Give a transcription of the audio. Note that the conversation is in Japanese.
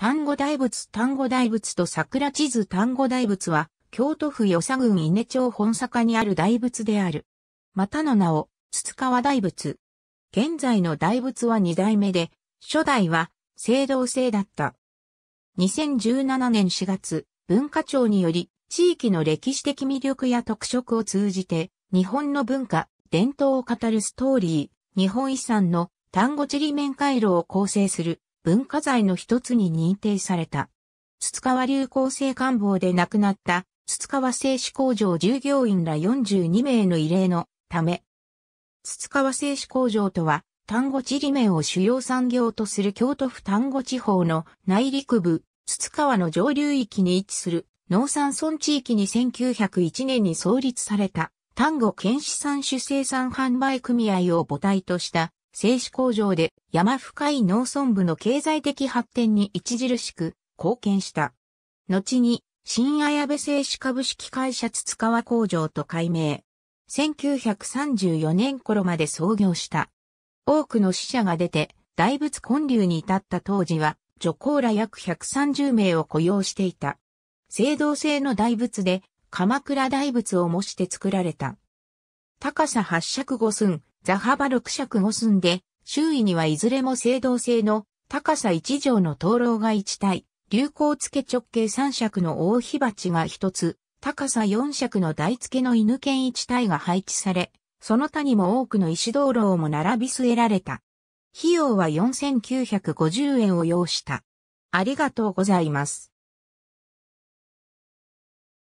丹後大仏丹後大仏と桜地図丹後大仏は、京都府与佐郡稲町本坂にある大仏である。またの名を、筒川大仏。現在の大仏は二代目で、初代は、青銅製だった。2017年4月、文化庁により、地域の歴史的魅力や特色を通じて、日本の文化、伝統を語るストーリー、日本遺産の単語地理面回路を構成する文化財の一つに認定された。筒川流行性官房で亡くなった筒川製紙工場従業員ら42名の慰霊のため、筒川製紙工場とは、丹後地理名を主要産業とする京都府丹後地方の内陸部、筒川の上流域に位置する農産村地域に1901年に創立された丹後県資産主生産販売組合を母体とした製紙工場で山深い農村部の経済的発展に著しく貢献した。後に新綾部製紙株式会社津川工場と改名。1934年頃まで創業した。多くの死者が出て大仏建立に至った当時は女工ら約130名を雇用していた。青銅製の大仏で鎌倉大仏を模して作られた。高さ8尺5寸、ザ幅6尺5寸で、周囲にはいずれも青銅製の高さ1畳の灯籠が1体、流行付直径3尺の大火鉢が1つ、高さ4尺の台付の犬犬1体が配置され、その他にも多くの石灯籠も並び据えられた。費用は4950円を要した。ありがとうございます。